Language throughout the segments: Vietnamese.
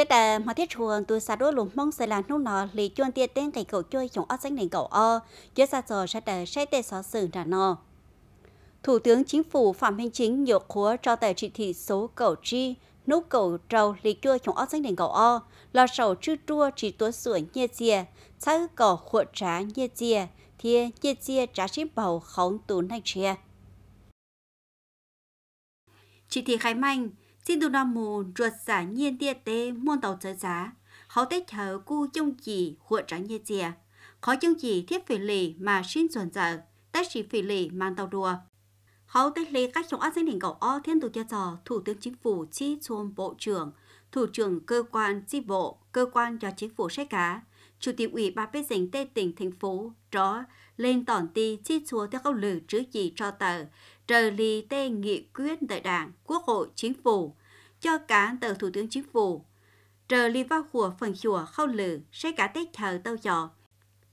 sẽ là mà thiết chuồng tôi xa đôi lùng mong sẽ là nút nọ lì chuông tiệt tên cây cầu chơi trong ớt xanh nền cầu o chứ xa giờ sẽ là sẽ tê xóa xử ra nọ thủ tướng chính phủ phạm minh chính nhượng khóa cho tờ chỉ thị số cầu chi nút cầu trâu lì chua trong ớt xanh nền cầu o là sầu chư chua chỉ tuấn sủi nhẹ dìa sáu cầu khuẩn trá nhẹ dìa thì nhẹ dìa trá xin bầu khống tù nay chia chỉ thị khai manh xin đồ nam mù ruột xả nhiên tia tê môn tàu trở giá khó tết thở cu chung chỉ hụa trắng như chìa khó chung chỉ thiết phỉ lì mà xin chuẩn dở tết chỉ phỉ lì mang tàu đùa khó tết lì các chống ác sinh đỉnh cầu o thiên tù cho trò thủ tướng chính phủ chi chuông bộ trưởng thủ trưởng cơ quan chi bộ cơ quan do chính phủ xét cá chủ tịch ủy ban biết dành tây tỉnh thành phố đó lên tỏn ti chi chùa theo câu lử chữ gì cho tờ trợ lý tê nghị quyết tại Đảng, Quốc hội, Chính phủ, cho cả tờ Thủ tướng Chính phủ. Trợ lý vào của phần chùa không lử, sẽ cả tết thờ tâu dọ.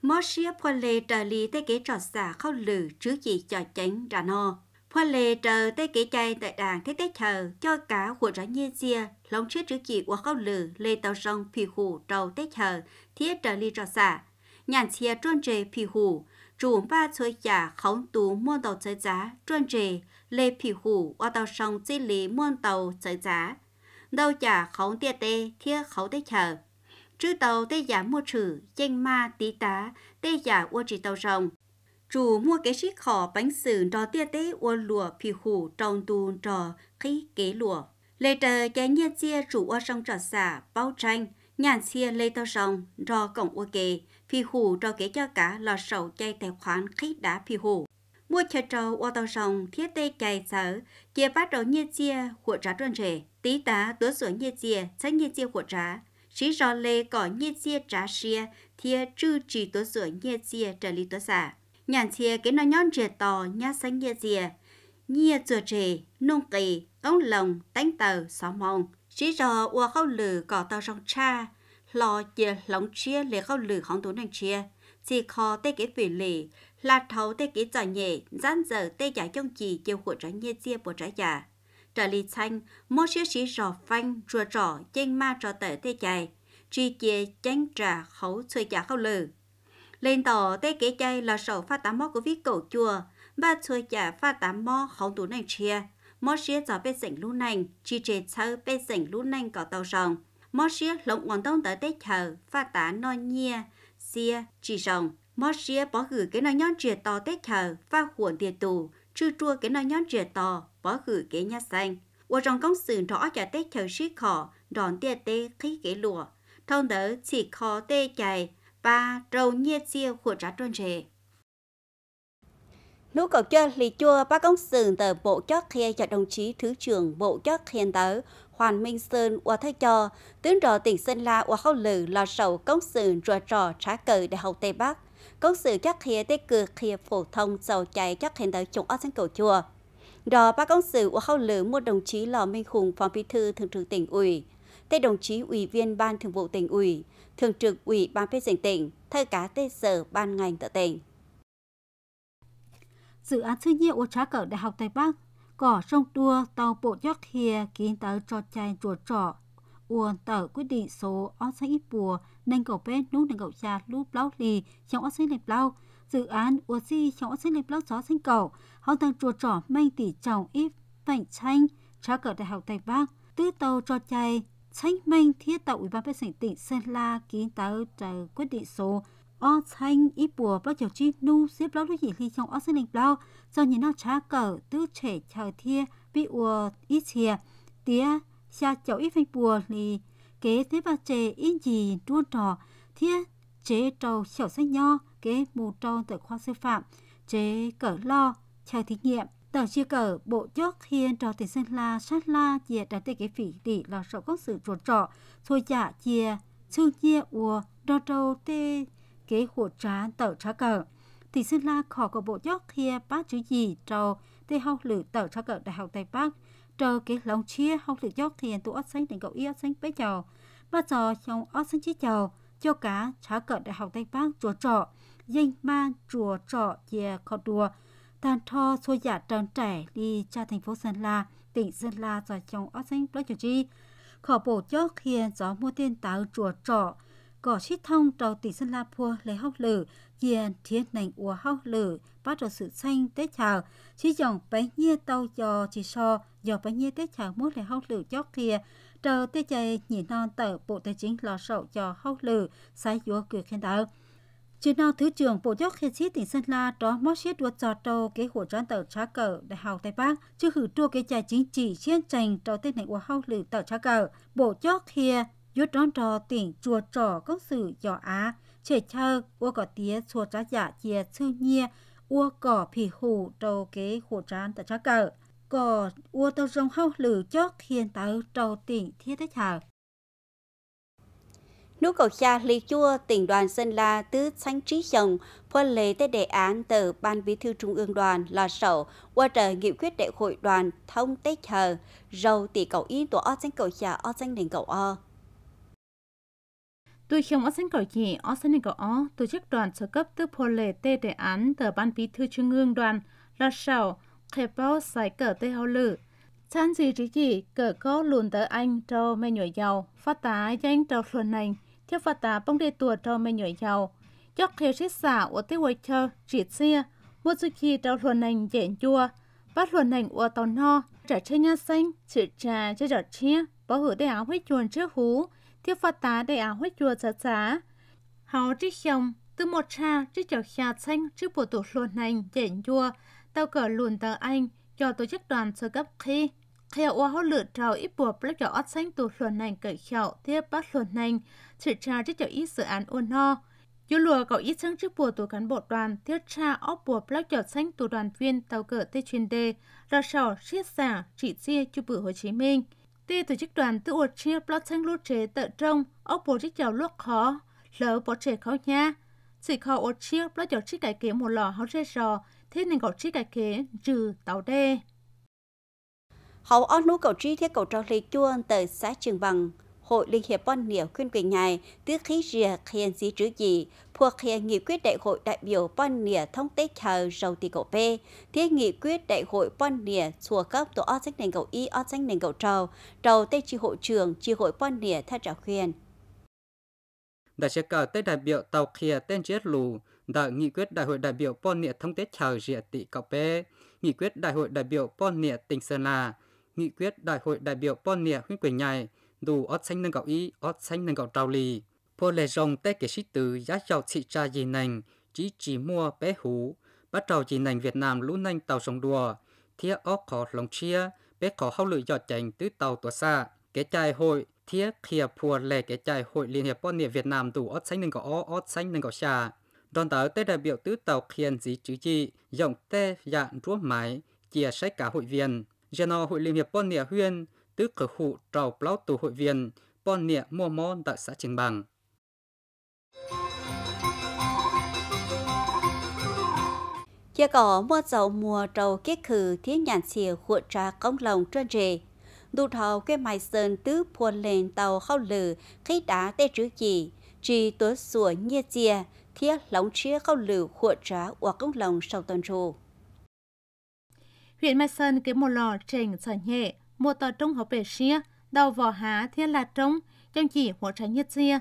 Mô xia phô lê trợ lý tê kế trọt xả không lử trước chỉ cho chánh ra no. Phô lê trợ tê kế chay tại Đảng thế tết thờ cho cả của rõ nhiên xia, lóng trước trước chỉ của không lử lê tàu rong phì hủ trầu tết thờ thiết trợ lý trọt xả. Nhàn xia trôn trề phì hủ, chủ ba chơi giả không tú muôn tàu chơi giá chuyên trì lê phỉ hủ qua tàu sông chi lý muôn tàu chơi giá đâu giả không tiệt tê thiết khấu tê chờ chữ tàu tê giả mua trừ danh ma tí tá tê giả ua chỉ tàu rồng chủ mua cái xích khó bánh sử trò tiệt tê ua lụa phỉ hủ trong tù trò khí kế lụa lê trời cái nhiên chia chủ ua sông trò xả bao tranh nhàn xia lê tàu rồng rò cổng ua kề phi hù cho kể cho cả lò sầu chay tài khoản khí đã phi hù mua chờ trâu ô tô rồng thiết tê chạy sở chia bắt đầu như chia của trả trơn rể tí tá tố sửa như chia sách như chia của trả sĩ rò lê có như chia trả xia thia trư trì tố sửa như chia trở lý tố xả nhàn chia cái nó nhón rể tò nhá sách như chia như chừa trề nung kỳ ống lồng tánh tờ xó mông sĩ rò ô khâu lử cỏ tàu rồng cha lo chia lóng chia lệ khâu lử hóng tú nàng chia chỉ khó tê kế vị lì là thấu tê kế trả nhẹ gian giờ tê giả trong chỉ chiều của trái nhẹ chia bộ trái giả trả lì xanh mô xíu xí rò phanh rùa rò chênh ma rò tờ tê chạy truy chia chánh trà khấu xuôi giả khâu lử lên tỏ tê kế chay là sổ phát tám mó của viết cổ chùa ba xuôi giả phát tám mó hóng tú nàng chia mô xíu gió bê sảnh lũ nành chỉ trề sơ bê sảnh lũ nành có tàu rồng mò xia lộng quảng tông tới tết chờ pha tá no nhia xia chỉ rồng mò xia bỏ gửi cái nó nhón chìa to tết chờ pha huộn tiền tù chư chua cái nó nhón chìa to bỏ gửi cái nhà xanh và trong công sự rõ cho tết chờ xí khó đòn tiền tê khí cái lụa thông đỡ chỉ khó tê chạy và trâu nhiệt xia của trả trôn rề Nú cậu chơi lì chua ba công sừng tờ bộ chót khe cho đồng chí Thứ trưởng Bộ chót khen tới. Hoàn Minh Sơn và Thái Cho, tướng trò tỉnh Sơn La và Hậu Lử, là sầu công sự rùa trò trả cờ Đại học Tây Bắc. Công sự chắc khía tế cực khía phổ thông sầu chạy chắc hiện đại chủng ở sinh cổ chùa. Đó ba công sự và Hậu Lử, một đồng chí lò Minh Hùng Phó Bí thư Thường trực tỉnh ủy, tê đồng chí ủy viên Ban Thường vụ tỉnh ủy, Thường trực ủy Ban phê dành tỉnh, thay cá tê sở Ban ngành tại tỉnh. Dự án thứ nhiệm của trá cờ Đại học Tây Bắc cỏ sông tua tàu bộ giót hìa kiến tàu trò chạy chùa trọ uồn tờ quyết định số ón sách ít bùa nâng cầu bê nút nâng cầu cha lúc lao lì trong ón sách lệp lao dự án uồn si trong ón sách lệp lao gió sinh cầu hòn tầng chùa trọ manh tỷ trọng ít vành tranh tra cờ đại học tây bắc tư tàu trò chạy tranh manh thiết tạo ủy ban nhân tỉnh sơn la ký tờ quyết định số ó thanh ít bùa bao chiều chi nu xếp lót lúc gì khi trong ó sinh lịch bao do nhìn nó trá cờ tứ trẻ chờ thia bị ùa ít chìa tía xa chậu ít phanh bùa lì kế thế bà trẻ ít gì đua trò thia chế trầu xẻo sách nho kế mù trâu tại khoa sư phạm chế cờ lo chờ thí nghiệm tờ chia cờ bộ chốt hiên trò tiền sinh la sát la chia đặt tới cái phỉ tỷ là sợ có sự ruột trọ thôi dạ chia sư chia ùa đo trâu tê kế hồ trá tàu trá cờ. Thì xin la khó có bộ gióc kia bác chữ gì trâu tê học lử tàu trá cờ đại học Tây Bắc. Trâu kế lòng chia học lử gióc thiền tụ ớt xanh đến cậu y ớt xanh bế chào. Bác giờ trong ớt xanh chí chào cho cá trá cờ đại học Tây Bắc chùa trọ. Danh man chùa trọ dè khó đùa. Tàn tho xô giả dạ tròn trẻ đi cha thành phố Sơn La, tỉnh Sơn La rồi trong ớt xanh bế chào chi. Khó bộ gióc hiền gió mua tiền táo chùa trọ có chiếc thông trâu tỷ sân la phua lấy hóc lử, diện thiên nành ua hóc lử, bắt đầu sự xanh tế chào, chỉ dòng bánh nhiêu tàu cho chỉ so, do bánh nhiêu tế chào mốt lấy hóc lử chót kia, trâu tế chạy nhìn non tờ bộ tài chính lo sậu cho hóc lử, sai dúa cửa khen đạo. Chỉ nào Thứ trưởng Bộ Giáo khen Sĩ tỉnh Sơn La đó móc xét đua trò trâu kế hồ trán tàu trá cờ Đại học Tây Bắc, chứ hử trua kế trại chính trị chiến tranh trâu tên này của hao lử tàu trá cờ. Bộ Giáo Khiên ยุดร้อนจอติ่งจัวจอก็สื่อยออาเฉยเชออ้วกอเตี้ยชัวจ้าหยาเจียชื่อเงียอ้วกอผีหูโตเก๋หูจานแต่ชักเกอก่ออ้วตรงเข้าหรือจอกเทียนเตาโตติ่งเทียได้ชาว Nú cầu cha Lý Chua, tỉnh đoàn Sơn La tứ sánh trí chồng, phân lề tới đề án từ Ban Bí thư Trung ương đoàn là sổ, qua trời nghị quyết đại hội đoàn thông tế chờ, rầu tỷ cầu ý tổ o sánh cầu cha o sánh đỉnh cầu o. Tôi không ở sân cỏ nhẹ, ở sân này có ở, tổ chức đoàn sơ cấp từ phô lệ tê đề án từ ban bí thư trung ương đoàn là sầu, khép bao sải cờ tê hào lử. Chán gì chỉ chỉ cờ có luôn tờ anh cho mẹ nhỏ giàu, phát tá danh cho luận nành, theo phát tá bông đề tùa cho mẹ nhỏ giàu. cho khéo xích xả của tê hoài cho chỉ xia, một dù khi cho luận nành dẹn chua, bắt luận nành của tàu no, trả chê nha xanh, chữ trà chê rõ chia, bảo hữu đề áo huyết chuồn trước hú, thiết phát tá để áo huyết chùa giá giá. Hào trích chồng, từ một cha trích chọc khá xanh trước bộ tủ luồn hành dễn chùa, tao cờ luồn tờ anh, cho tổ chức đoàn sơ cấp khi. Kheo oa hốt lửa trào ít bùa black cho ót xanh tù luồn hành cởi khẹo tiếp bắt luồn hành, chỉ cha trích chọc ít dự án ôn no. Dù lùa cậu ít xăng trước bùa tù cán bộ đoàn, thiết tra óp bùa black chọt xanh tù đoàn viên tàu cờ tê chuyên đề, ra sầu, siết xả, chỉ chia chu bự Hồ Chí Minh. Ti tổ chức đoàn tự ột chia plot thanh lút chế tự trong, ốc bộ chiếc chào lúc khó, lỡ bộ chế khó nha. Chỉ khó ột chia plot chào chiếc cải kế một lò hóa rê rò, thế nên gọi chiếc cải kế trừ tàu đê. Hậu ớt nú cầu trí thiết cầu trò lì chuông từ xã trường bằng. Hội Liên hiệp Bon Niểu khuyên quyền ngài, tứ khí rìa khiên dí trứ gì, thuộc khiên nghị quyết đại hội đại biểu Bon Niểu thông tế chờ rầu tỷ cổ bê, thiết nghị quyết đại hội Bon Niểu chùa cấp tổ ớt danh nền cầu y ớt danh nền cầu trầu, trầu tê chi hội trường, chi hội Bon Niểu thay trả khuyên. Đại sẽ cờ tê đại biểu tàu khía tên chết lù, đã nghị quyết đại hội đại biểu Bon Niểu thông tế chờ rìa tỷ cổ bê, nghị quyết đại hội đại biểu Bon Niểu tỉnh Sơn La, nghị quyết đại hội đại biểu Bon Niểu khuyên quyền ngài, đủ ót xanh nâng gạo y ót xanh nâng gạo trào lì po lệ rồng tê kể sĩ từ giá giàu thị trà gì nành chỉ chỉ mua bé hú bắt trào gì nành Việt Nam lũ nành tàu sông đùa thía ót khó lòng chia bé khó hao lự giọt chảnh tứ tàu tùa xa kế chai hội thía khìa phùa lệ kế chai hội liên hiệp bọn niệm Việt Nam đủ ót xanh nâng gạo ó ót xanh nâng gạo xà đoàn tàu tê đại biểu tứ tàu khiên dí chữ chi dòng tê dạng rúa mái chia sách cả hội viên Giờ hội Liên hiệp Bọn Nịa Huyên tức khởi hụ trào plau tù hội viên, bọn nịa mua môn tại xã Trường Bằng. Chia cỏ mua dầu mùa trầu kết khử thiết nhàn xìa khuộn trà công lòng trơn rề. Đủ thầu cái mai sơn tứ puôn lên tàu khâu lử khí đá tê trứ chỉ, trì tuốt sủa nhia chia, thiết lóng chia khâu lử khuộn trà hoặc công lòng sau tuần rù. Huyện Mai Sơn cái một lò trình sở nhẹ, mùa tờ trung học bể xia, đầu vỏ há thiên là trống, trong chỉ hỗ trợ nhất xia.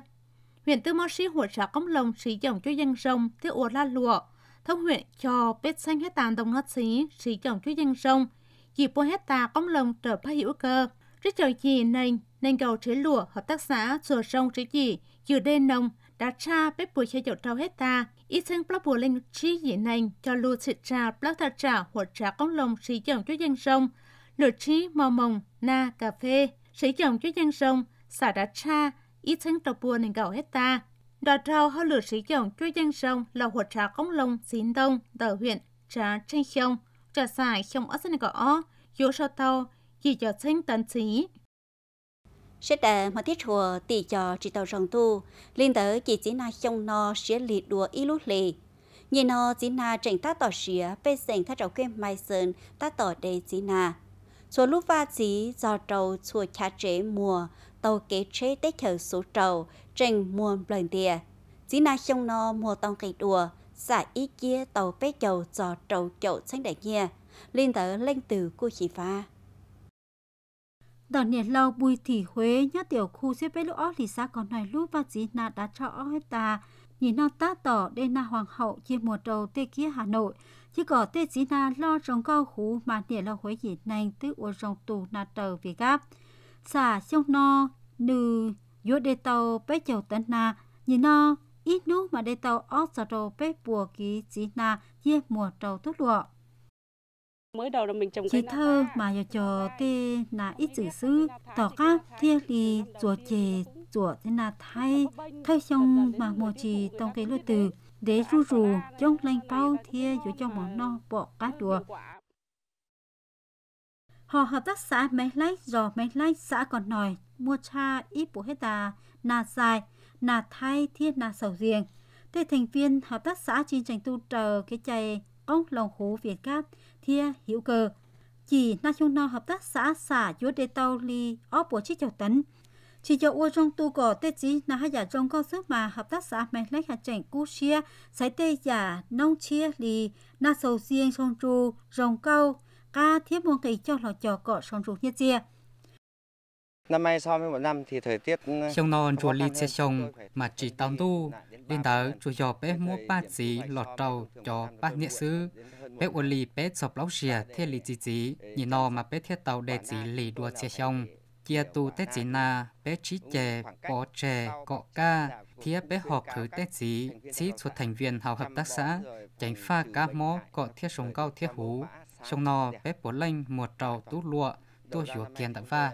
Huyện Tư Mô Sĩ hỗ trợ công lồng sử dụng cho dân rồng thiết ổ la lụa, thông huyện cho bếp xanh hết tàn đồng ngất xí sử dụng cho dân rồng, chỉ bố hết tà công lồng trở phá hữu cơ. Rất trời chỉ nền, nền cầu chế lụa hợp tác xã sửa rồng chế chỉ, dự đê nông, đã tra bếp bùi chế dậu trâu hết ta, ít xanh bác bùa lên trí dị nành cho lưu xịt trà bác thật trà hỗ trợ công lồng sử dụng cho dân rồng, lựa trí mò mồng na cà phê sấy dụng cho dân sông xả đá cha ít thân tàu buồn nền gạo hecta đò rau hoa lửa sử dụng cho dân sông là hoạt trà công lông xín đông tờ huyện trà tranh không trà xài không ớt sân gõ dỗ sao tàu chỉ cho sinh tấn trí sẽ đợi mà tiết chùa tỷ cho chỉ tàu rồng tu liên tử chỉ chỉ na trong no sẽ lì đùa y lúc lì nhìn nó chỉ na trình ta tỏ xía bê sành ta trầu kem mai sơn ta tỏ đề chỉ na Chùa lúc va dí do trâu chùa chá chế mùa, tàu kế chế tết khởi số trầu, trình mùa lần địa. Dí na xông no mùa tông cây đùa, xả ý kia tàu bé chầu do trầu chậu xanh đại nghe liên tớ lên từ cô chỉ pha. Đỏ nhiệt lâu bùi thị Huế nhớ tiểu khu xếp bế lũ thì xa còn này lúc và dí na đã cho hết ta. Nhìn nó ta tỏ đây na hoàng hậu chia mùa trầu tê kia Hà Nội, chỉ có tê chỉ na lo trồng cao hú mà để lo hối gì này tứ ô rồng tù na tờ vì gáp xả sông no nư yếu đề tàu bé chầu tấn na nhìn no ít nú mà đề tàu ót giờ đầu bé bùa ký chỉ na ye mùa trầu tốt lụa mới đầu là mình trồng chị thơ mà giờ cho tê là ít chữ sư tỏ các thiên lì chùa chè chùa thế là thay thơ xong mà mùa trì tông cái lôi từ để ru rù trong lành bao thia dù cho món no bỏ cá đùa họ hợp tác xã máy lách giò máy lách xã còn nói mua cha ít bộ hết tà nà dài nà thay thiết nà sầu riêng thế thành viên hợp tác xã trên tranh tu trờ cái chày ông lòng hố việt cáp thia hữu cơ chỉ national hợp tác xã xã chúa đê tàu ly ó bộ chiếc chầu tấn chỉ cho ô trong tu cổ tết chí là hai giả dạ trong con sức mà hợp tác xã mẹ lấy hạt chảnh cú chia sái tê giả dạ nông chia lì na sầu riêng sông tru rồng câu ca thiết buông kỳ cho lò trò cọ sông tru nhất chia Năm nay so với một năm thì thời tiết Trong ừ, non chùa ly xe sông mà chỉ tàu tu Đến đó chùa giò bé mua ba chí lọt trầu cho ba nghĩa sư Bé ô ly bé sập lóc xìa thiết lì chí chí Nhìn nó mà bé thiết tàu đề chí lì đua xe sông chia tu tết chỉ na bé trí chè bó chè cọ ca thiết bé họp thứ tết chỉ chỉ thuộc thành viên hào hợp tác xã tránh pha cá mó cọ thiết sông cao thiết hú sông nò bé bố lanh một trầu tú lụa tu hiểu kiến tặng va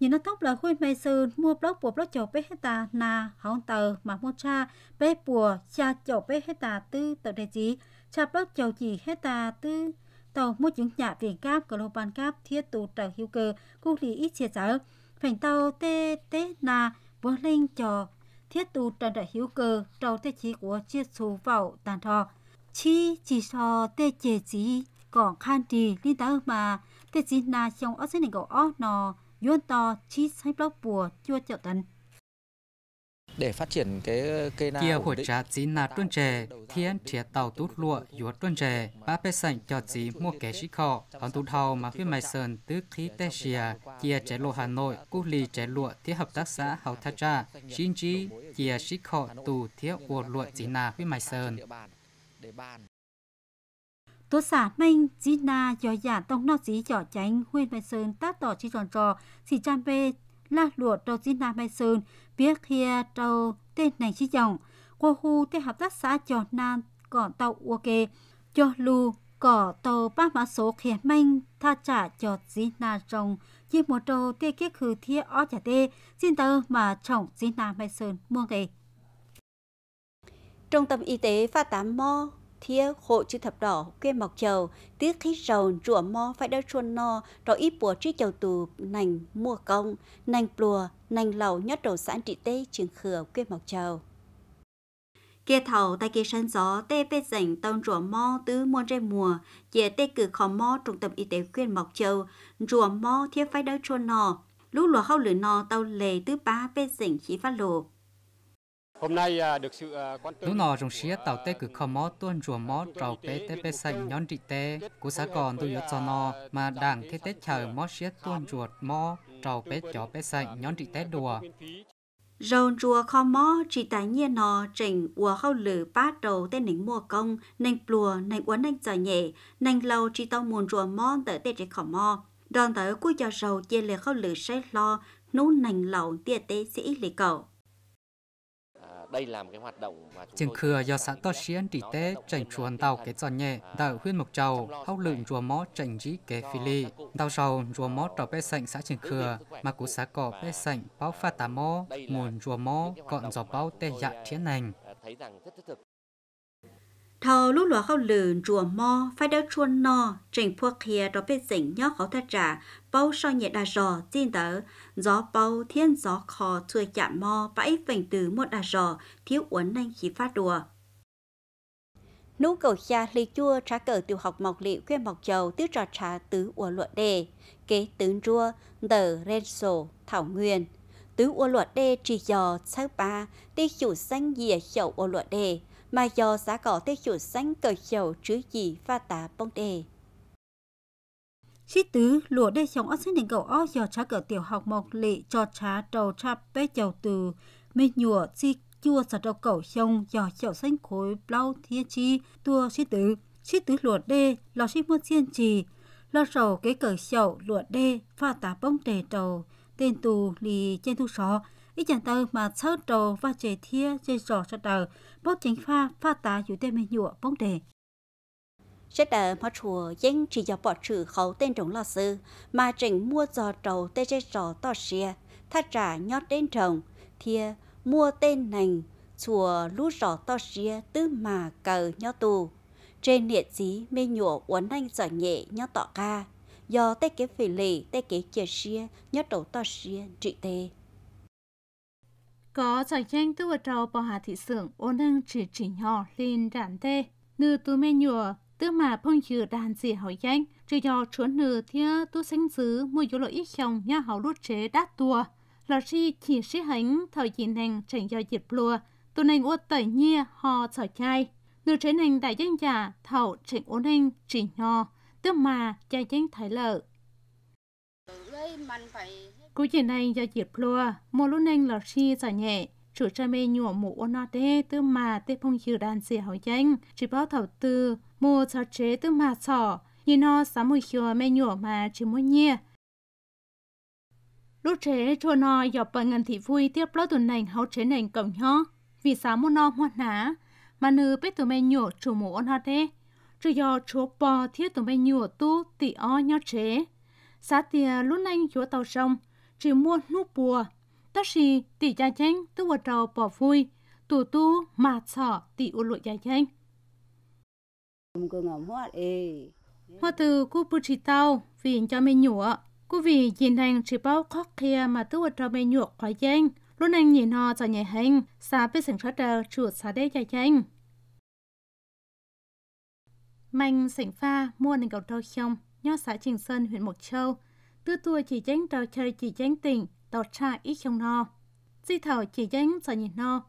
nhìn nó tóc là khuôn mây sư mua block bùa block chầu bê hết ta na hóng tờ mà mua cha bê bùa cha chầu bê hết ta tư tờ đề chí cha block chầu chỉ hết ta tư tàu mua chứng nhà viện cáp Global cáp thiết tù trở hữu cơ cụ lý ít chia sẻ, Phảnh tàu tê tê na vô linh cho thiết tù trở trở hữu cơ tàu tê chí của chiếc số vào tàn thọ. Chi chỉ so tê chế chí còn khan trì linh tàu mà tê chí na trong ớt xế nền gầu ớt nò, yuan to chi sai block bùa chua chợ tấn để phát triển cái uh, cây na kia của trà chỉ là tuân trề thiên thiệt tàu tút lụa yếu tuân trề ba bê Sảnh cho chỉ mua kẻ sĩ khọ còn tụt hầu mà phía mày sơn tứ khí tê xìa kia trẻ lụa hà nội cú lì trẻ lụa thiết hợp tác xã hậu thạch tra xin chí kia sĩ khọ tù thiết ua lụa chỉ là phía mày sơn tố xã minh chỉ là do giả tông nó cho tránh huyện mày sơn tác tỏ chỉ tròn trò chỉ chăn bê la lụa trâu xin nam mai sơn phía kia trâu tên này chi chồng qua khu tên hợp tác xã cho nam cỏ tàu ua kê cho lù cỏ tàu ba mã số khẻ manh tha trả cho dĩ na trồng chi một trâu tê kết khử thiết ó trả tê xin tơ mà trọng dĩ na mai sơn muông kề Trung tâm Y tế Pha Tám Mo thia hội chữ thập đỏ quê mọc châu tiếc khí rầu rủa mo phải đỡ chuồn no rồi ít bùa trí châu tù nành mua công nành plùa nành lầu nhất đầu sản trị tê trường khừa quê mọc châu kia thầu tại kia sân gió tê bê rảnh tông rủa mo tứ muôn rê mùa chia tê cử khó mo trung tâm y tế quyên mọc châu rủa mo thiết phải đỡ chuồn no lúc lùa hâu lửa nò tàu lề tứ ba bê rảnh khí phát lộ Hôm nay à, được sự à, quan tâm. Lúc nào trong xe tàu à, tê cứ khó mó tuôn rùa mó trào bế tê bê sạch nhón trị tê. Cú xá còn tôi yếu cho nò mà đảng thế tết chờ mó xía tuôn rùa mó trào bế chó bế sạch nhón trị tê đùa. Rồn rùa khó mó chỉ tại nhiên nò trình ua hâu lử bát đầu tên nính mùa công, nành plùa, nành uốn nành giỏi nhẹ, nành lâu chỉ tao mùn rùa mó tờ tê trẻ khó mó. Đòn tới cuối cho rầu chê lệ khâu lử say lo, nú nành lẩu tia tê sĩ lì cầu đây là một cái hoạt động mà chúng khừa do xã tốt xuyên trị tế trành chuồn tàu cái giòn nhẹ à, đào huyên mộc trầu hốc lượng rùa mó trành dĩ kế phi ly đào sầu rùa mó trò bé sạnh xã trường khừa mà cú xã cỏ bé sạnh báo pha tà mó mùn rùa mó cọn giò báo tê dạ thiên nành thầu lúc lúa khâu lừ rùa mò phải đeo chuồn no trình phuộc kia đó bên dỉnh nhóc khó thật trả bao so nhẹ đà rò tin tớ gió bao thiên gió khó thừa chạm mò bãi vành từ một đà rò thiếu uốn nanh khí phát đùa nú cầu xa lì chua trả cờ tiểu học mọc liệu quê mọc chầu tứ trò trả tứ ua luật đề kế tướng rua tờ ren sổ thảo nguyên tứ ua luật đề chỉ giò sáu ba tê chủ xanh dìa chậu ua luật đề mà dò giá cỏ tê chủ xanh cờ chầu chứ gì pha tá bông đề Sĩ tứ lụa đê sống ớt sinh đình cầu o giờ trả cỡ tiểu học một lị cho trả trầu trả bế chầu từ mê nhùa chi chua sạt đầu cầu sông giờ chậu xanh khối blau thiên chi tua sĩ tứ sĩ tứ lụa đê lò sĩ mua xiên trì lo sầu cái cờ sầu lụa đê pha tá bông đề trầu tên tù lì trên thu sọ ít chẳng tơ mà sơ trầu và chế thia trên sọ sọ tờ bốc chính pha pha tá chủ tên mê nhùa bông đề rất là mà chùa dân chỉ dọc bỏ trừ khẩu tên trồng lo sư mà trình mua giò trầu tê chê trò to xìa thắt trả nhót đến trồng thì mua tên nành chùa lú trò to xìa tư mà cờ nhó tù trên địa chỉ mê nhổ uốn anh giỏ nhẹ nhó tọ ca do tê kế phỉ lì tê kế chè xìa nhó đầu to xìa trị tê có giỏi nhanh tư vật trầu bỏ hà thị sưởng ôn năng chỉ chỉ nhỏ lên đàn tê nữ tú mê nhùa tức mà phong dự đàn dị hậu danh, trừ do chỗ nữ thia tu sinh dữ mua dụ lợi ít chồng nhà hậu lút chế đát tùa. Là chi chỉ sĩ hánh thảo dị nành chẳng do dịp lùa, tu nành ô tẩy nhia hò sở chai. Nữ chế nành đại danh giả thảo trịnh ổn hình chỉ nhò, tức mà cha danh thái lợi. Cú chị này do dịp lùa, mô lúc nành là chi giả nhẹ, chủ cha mê nhỏ mũ ô nọ tê tư mà tê phong hiểu đàn xì hậu danh chỉ bao thảo tư mua sao chế tư mà sọ như nó sáu mùi hiểu mê nhỏ mà chỉ muốn nhia lúc chế chua nó dọc bằng ngân thị vui tiếp lỡ tuần nành hậu chế nành cổng nhó vì sao mua nọ hoa ná mà nữ biết tụi mê nhỏ chủ mũ ô nọ tê cho do chúa bò thiết tụi mê nhỏ tu tị o nhó chế xã tìa lúc nành chúa tàu sông chỉ mua nút bùa tất sĩ tỷ gia chanh tức vật trò bỏ vui tù tu mà sợ tỷ u lụi gia chanh hoa từ cô bù chỉ tao vì cho mình nhủa cô vì nhìn hành chỉ bao khóc kia mà tức vật trò mình nhủa khỏi chanh lúc anh nhìn họ cho nhảy hành xa biết sảnh sát đờ chuột xa đế gia chanh mạnh sảnh pha mua nền cầu trâu không nho xã trường Sơn, huyện Mộc Châu, tư tua chỉ tránh trò chơi chỉ tránh tình tọt cha ít không no di thảo chỉ tránh sợ nhìn no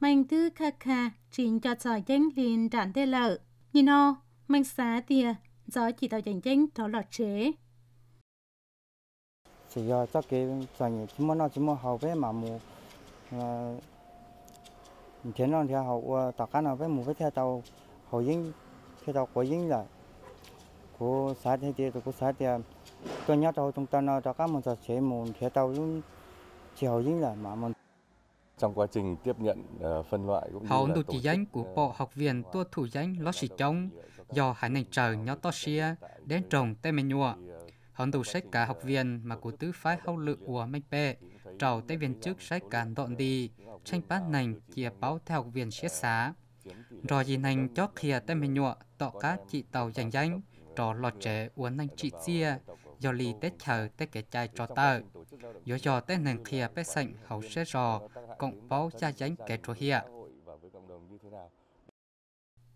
mạnh tư kha kha trình cho sợ tránh liền tràn tê lợ nhìn no mạnh xá tìa gió chỉ tàu tránh tránh trò lọt chế chỉ do cho cái sợ nhìn chúng no chúng nó hầu với mà mù à, thế nó theo hậu à, tàu cá nào với mù với theo tàu hậu dính theo tàu của dính là của xã thế thì của xã thì ก็ nhớ tàu chúng ta nó các mình sẽ muốn sẽ tàu những chiều những là mà mình trong quá trình tiếp nhận ờ, phân loại cũng như hầu đủ chỉ danh của ờ, bộ học viện tua thủ danh lo sĩ chống do hải nành chờ nhớ to xia đến trồng tê mê nhua hầu đủ sách cả học viện mà của tứ phái hậu lự của mạnh bệ trầu tê viên trước sách cản dọn đi tranh bát nành chia báo theo học viện siết xá rồi gì nành cho khìa tê mê nhua tọ cá chị tàu dành danh trò lọt trẻ uốn nành chị chia do li tết chờ tết kẻ chai cho tơ Do do tết nền kia bế sảnh hậu sẽ rò, cộng báo gia dánh kẻ trò hiệp.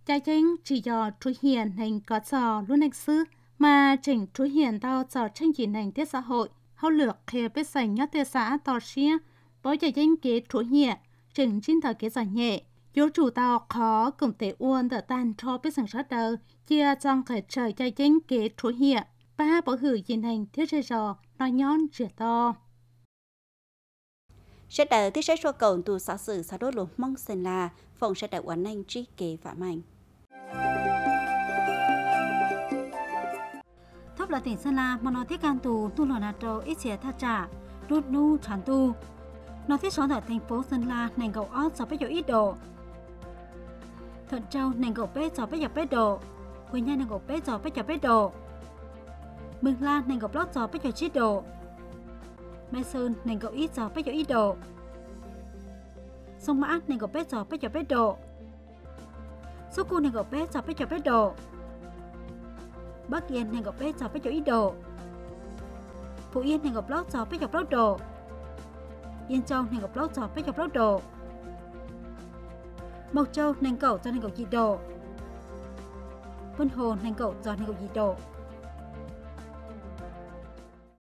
Gia dánh chỉ do trú hiền hành có trò luôn anh sư, mà chỉnh trú hiền tao trò tranh chỉ nền tiết xã hội, hậu lược kia bế sảnh nhất tiết xã tò xia, báo gia dánh kế trú hiền, chỉnh chính thờ kế giả nhẹ, Yo chủ tàu khó cùng tế uôn tờ tàn cho biết rằng rất đờ, chia trong khởi trời cho chính kế trú hiệp và bỏ hữu diện hành thiết rơi rò, nói nhón rửa to. Sẽ đợi thiết sẽ cho cầu tù xã sử xã đốt lũ mong sền là, phòng sẽ đợi quán anh trí kế và mạnh. Thấp là tỉnh Sơn La, mà nó thiết can tù tu lò nạt trâu ít xỉa tha trả, rút nu tràn tu. Nó thiết xóa ở thành phố Sơn La, nành gầu ớt cho bếp dầu ít đồ. Thuận Châu, nành gầu bếp cho bếp dầu bếp đồ. Quỳnh Nha, nành gầu bếp cho bếp dầu bếp đồ. Mường La nành gọc lót giò bách cho chít độ. Mai Sơn nành gọc ít giò bách cho ít độ. Sông Mã nành gọc bét giò bách cho bét độ. Sóc Cô nành gọc bét giò bách cho bét độ. Bắc Yên nành gọc bét giò bách cho ít độ. Phú Yên nành gọc lót giò bách cho lót độ. Yên Châu nành gọc lót giò bách cho lót độ. Mộc Châu nành cẩu giò nành gọc dị độ. Vân Hồ nành cẩu giò nành gọc dị độ.